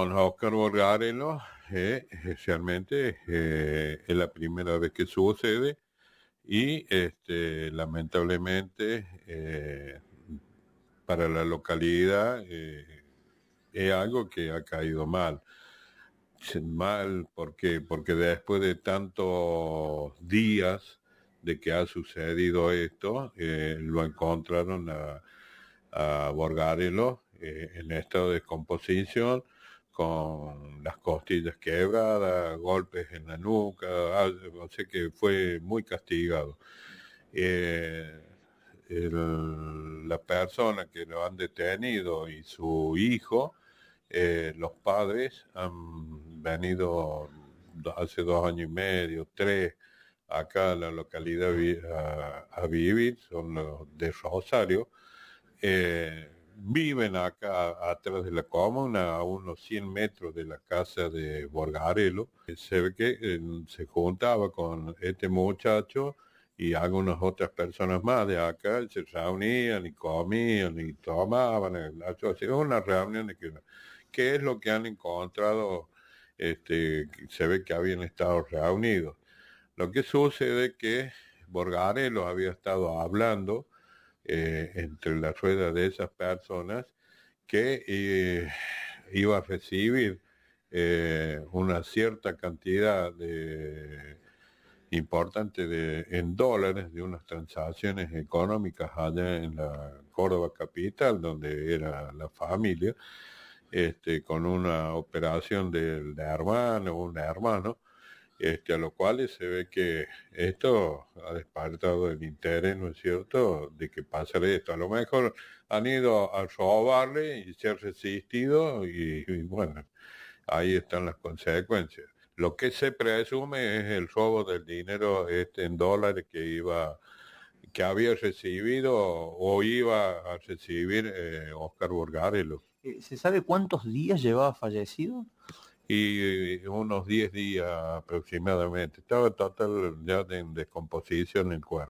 con Oscar Borgarelo, eh, especialmente eh, es la primera vez que sucede y este, lamentablemente eh, para la localidad es algo que ha caído mal. Mal, Porque después de tantos días de que ha sucedido esto, lo encontraron a, a en estado de descomposición con las costillas quebradas, golpes en la nuca, o sea que fue muy castigado. Eh, la persona que lo han detenido y su hijo, eh, los padres han venido hace dos años y medio, tres, acá a la localidad a, vivir, son los de Rosario. Eh, viven acá atrás de la comuna, a unos 100 metros de la casa de Borgarello. Se ve que eh, se juntaba con este muchacho y algunas otras personas más de acá, se reunían y comían y tomaban. una una reuniones que, qué es lo que han encontrado, este, se ve que habían estado reunidos. Lo que sucede es que Borgarello había estado hablando eh, entre las ruedas de esas personas que eh, iba a recibir eh, una cierta cantidad de, importante de, en dólares de unas transacciones económicas allá en la Córdoba capital, donde era la familia, este, con una operación del de o un hermano, este, a lo cual se ve que esto ha despertado el interés, ¿no es cierto?, de que pase esto. A lo mejor han ido a robarle y se ha resistido y, bueno, ahí están las consecuencias. Lo que se presume es el robo del dinero este en dólares que iba que había recibido o iba a recibir eh, Oscar Borgarelo. Eh, ¿Se sabe cuántos días llevaba fallecido? y eh, unos 10 días aproximadamente. Estaba total ya en descomposición el cuerpo.